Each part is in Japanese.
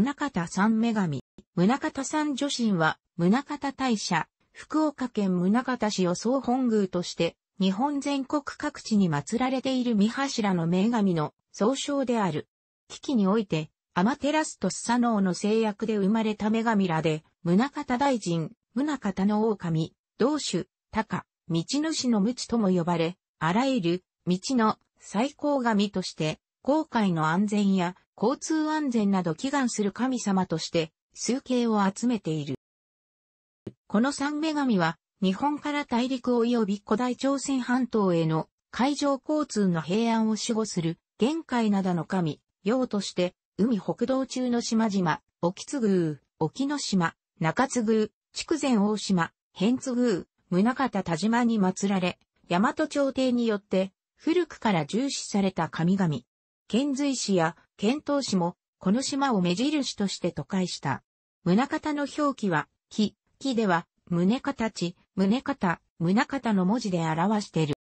宗方三女神。宗方三女神は、宗方大社、福岡県宗方市を総本宮として、日本全国各地に祀られている三柱の女神の総称である。危機において、アマテラスとスサノオの制約で生まれた女神らで、宗方大臣、宗方の狼、同主、高、道主の無知とも呼ばれ、あらゆる、道の最高神として、航海の安全や交通安全など祈願する神様として、数形を集めている。この三女神は、日本から大陸及び古代朝鮮半島への海上交通の平安を守護する、玄海灘の神、用として、海北道中の島々、沖津宮、沖野島、中津宮、筑前大島、辺津宮、宗方田島に祀られ、大和朝廷によって、古くから重視された神々。遣隋使や遣唐使も、この島を目印として都会した。宗方の表記は、木、木では、胸形、胸形、胸形の文字で表している。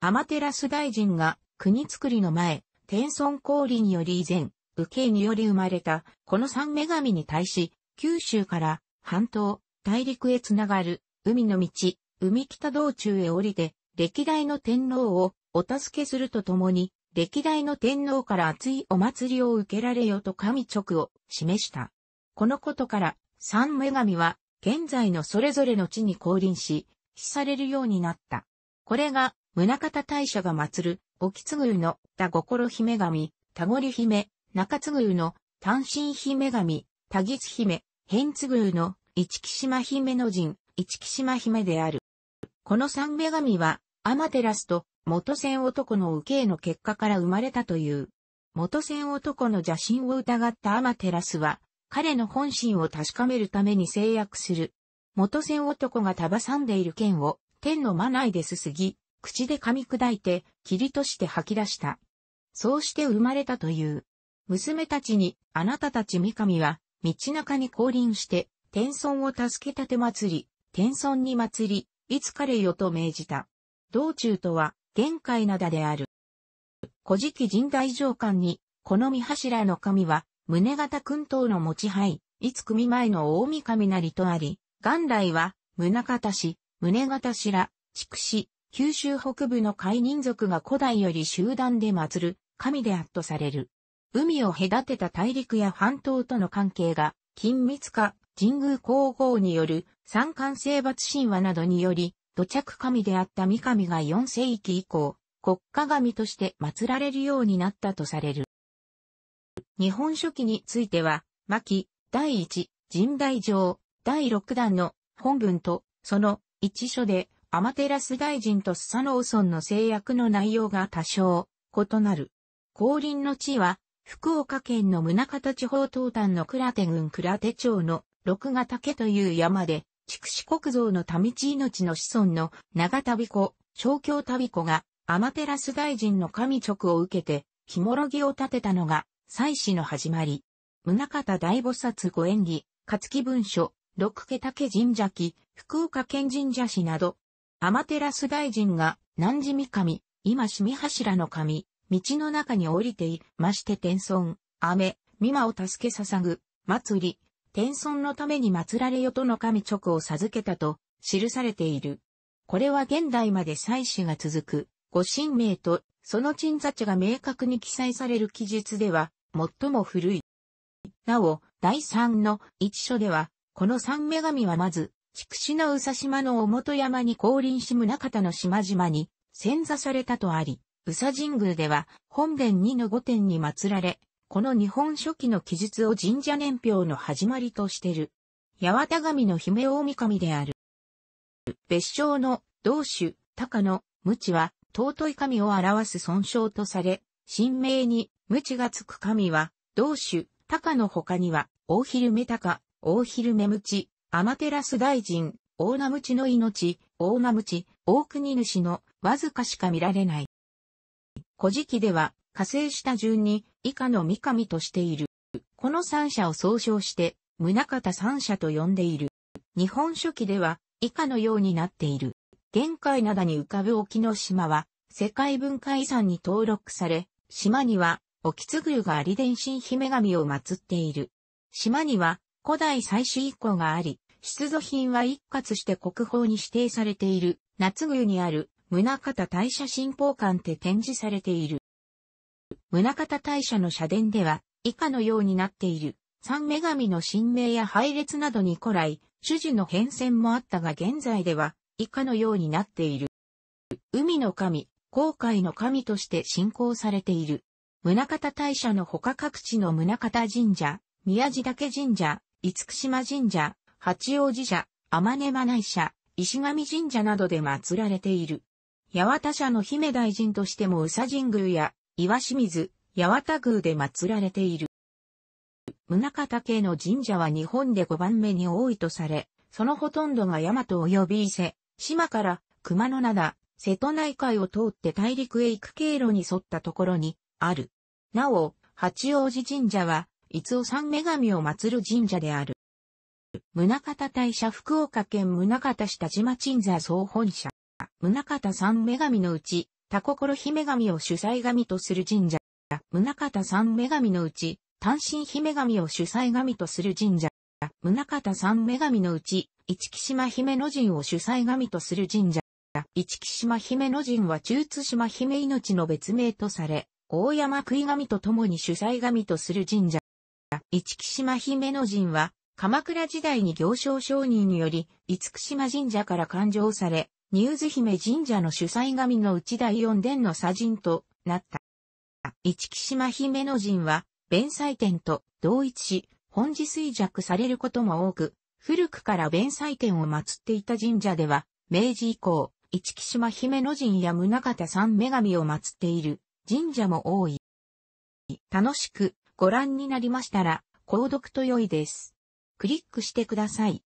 アマテラス大臣が国作りの前、天孫降臨より以前、右けにより生まれた、この三女神に対し、九州から半島、大陸へつながる、海の道、海北道中へ降りて、歴代の天皇をお助けするとともに、歴代の天皇から熱いお祭りを受けられよと神直を示した。このことから、三女神は、現在のそれぞれの地に降臨し、死されるようになった。これが、宗方大社が祀る、沖津宮の、田心姫神、田堀姫、中津宮の、単身姫神、田義姫、変津宮の、市木島姫の神、市木島姫である。この三女神は、アマテラスと元戦男のけ傾の結果から生まれたという。元戦男の邪神を疑ったアマテラスは、彼の本心を確かめるために制約する。元戦男が束さんでいる剣を、天の間内ですすぎ、口で噛み砕いて、霧として吐き出した。そうして生まれたという。娘たちに、あなたたち三上は、道中に降臨して、天孫を助けたて祭り、天孫に祭り、いつかれよと命じた。道中とは、玄界灘である。古事記神代上巻に、この三柱の神は、胸型君等の持ち配、いつ組前の大神なりとあり、元来は、宗方氏、胸型ら、筑氏、九州北部の海人族が古代より集団で祀る、神であっとされる。海を隔てた大陸や半島との関係が、緊密化、神宮皇后による、三冠征伐神話などにより、土着神であった三神が4世紀以降、国家神として祀られるようになったとされる。日本書紀については、巻、第一、神代上、第六段の本文と、その一書で、アマテラス大臣とスサノオソンの制約の内容が多少異なる。降臨の地は、福岡県の宗方地方東端の倉手郡倉手町の六ヶ岳という山で、筑紫国造の民地命の子孫の長旅子、小京旅子が、天照大臣の神直を受けて、ひもろぎを立てたのが、祭祀の始まり。宗方大菩薩ご縁起、勝木文書、六家竹神社記、福岡県神社市など、天照大臣が、南寺神、今しみ柱の神、道の中に降りていまして天孫、雨、美馬を助け捧ぐ、祭り、天孫のために祀られよとの神直を授けたと記されている。これは現代まで祭祀が続く、御神明とその鎮座地が明確に記載される記述では最も古い。なお、第三の一書では、この三女神はまず、筑紫の宇佐島の尾本山に降臨し宗方の島々に、潜座されたとあり、宇佐神宮では、本殿2の御殿に祀られ、この日本書紀の記述を神社年表の始まりとしてる。八幡神の姫大神である。別称の同種、高の、無知は、尊い神を表す尊称とされ、神明に無知がつく神は、同種、高の他には、大昼目高、大昼目無知、天照大臣、大名無知の命、大名無知、大国主のわずかしか見られない。古事記では、火星した順に以下の三上としている。この三者を総称して、宗方三者と呼んでいる。日本書紀では以下のようになっている。玄界灘に浮かぶ沖の島は、世界文化遺産に登録され、島には、沖津宮があり伝神姫神を祀っている。島には、古代祭祀遺構があり、出土品は一括して国宝に指定されている、夏宮にある、宗方大社神宝館って展示されている。宗方大社の社殿では、以下のようになっている。三女神の神明や配列などに古来、主事の変遷もあったが現在では、以下のようになっている。海の神、航海の神として信仰されている。宗方大社の他各地の宗方神社、宮地岳神社、厳島神社、八王子社、天根真内社、石神神社などで祀られている。八幡社の姫大臣としても宇佐神宮や岩清水、八幡宮で祀られている。宗方家の神社は日本で5番目に多いとされ、そのほとんどが大和及び伊勢、島から熊野灘、瀬戸内海を通って大陸へ行く経路に沿ったところにある。なお、八王子神社は、伊尾三女神を祀る神社である。宗方大社福岡県宗像下島鎮座総本社。宗像三女神のうち、タココロヒ神を主催神とする神社、宗方三女神のうち、単身姫神を主催神とする神社、宗方三女神のうち、一木島姫の神を主催神とする神社、一木島姫の神は中津島姫命の別名とされ、大山食神と共に主催神とする神社。一木島姫の神は、鎌倉時代に行商商人により、五木島神社から勘定され、ーズ姫神社の主催神の内第四殿の左陣となった。一木島姫の陣は、弁祭天と同一し、本時衰弱されることも多く、古くから弁祭天を祀っていた神社では、明治以降、一木島姫の陣や宗方三女神を祀っている神社も多い。楽しくご覧になりましたら、購読と良いです。クリックしてください。